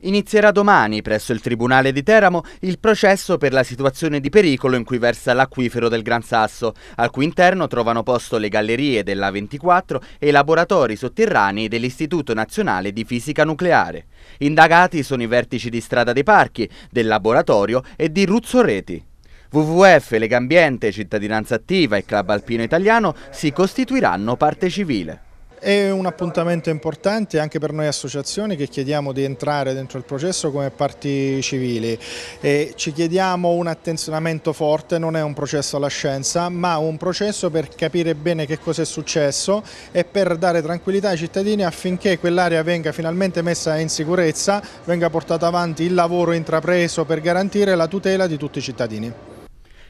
Inizierà domani presso il Tribunale di Teramo il processo per la situazione di pericolo in cui versa l'acquifero del Gran Sasso, al cui interno trovano posto le gallerie della 24 e i laboratori sotterranei dell'Istituto Nazionale di Fisica Nucleare. Indagati sono i vertici di Strada dei Parchi, del laboratorio e di Ruzzo Reti. WWF, Legambiente, Cittadinanza Attiva e Club Alpino Italiano si costituiranno parte civile. È un appuntamento importante anche per noi associazioni che chiediamo di entrare dentro il processo come parti civili. E ci chiediamo un attenzionamento forte, non è un processo alla scienza, ma un processo per capire bene che cosa è successo e per dare tranquillità ai cittadini affinché quell'area venga finalmente messa in sicurezza, venga portato avanti il lavoro intrapreso per garantire la tutela di tutti i cittadini.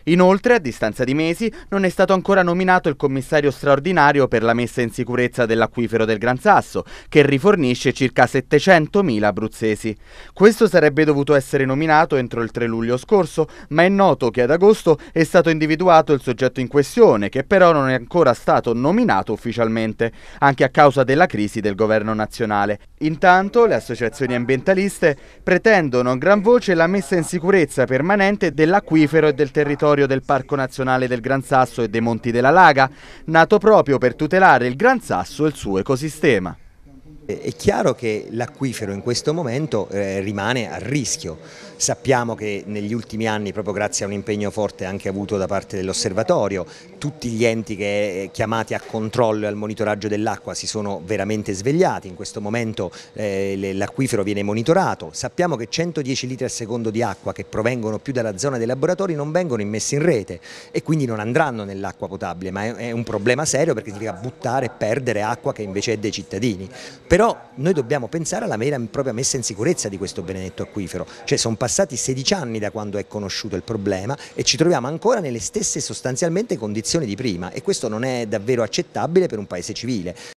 Inoltre, a distanza di mesi, non è stato ancora nominato il commissario straordinario per la messa in sicurezza dell'acquifero del Gran Sasso, che rifornisce circa 700.000 abruzzesi. Questo sarebbe dovuto essere nominato entro il 3 luglio scorso, ma è noto che ad agosto è stato individuato il soggetto in questione, che però non è ancora stato nominato ufficialmente, anche a causa della crisi del governo nazionale. Intanto le associazioni ambientaliste pretendono a gran voce la messa in sicurezza permanente dell'acquifero e del territorio territorio del Parco Nazionale del Gran Sasso e dei Monti della Laga, nato proprio per tutelare il Gran Sasso e il suo ecosistema. È chiaro che l'acquifero in questo momento eh, rimane a rischio, sappiamo che negli ultimi anni proprio grazie a un impegno forte anche avuto da parte dell'osservatorio tutti gli enti che eh, chiamati a controllo e al monitoraggio dell'acqua si sono veramente svegliati, in questo momento eh, l'acquifero viene monitorato, sappiamo che 110 litri al secondo di acqua che provengono più dalla zona dei laboratori non vengono immessi in rete e quindi non andranno nell'acqua potabile ma è, un problema serio perché significa buttare e perdere acqua che invece è dei cittadini però noi dobbiamo pensare alla vera e propria messa in sicurezza di questo benedetto acquifero, cioè sono passati 16 anni da quando è conosciuto il problema e ci troviamo ancora nelle stesse sostanzialmente condizioni di prima e questo non è davvero accettabile per un paese civile,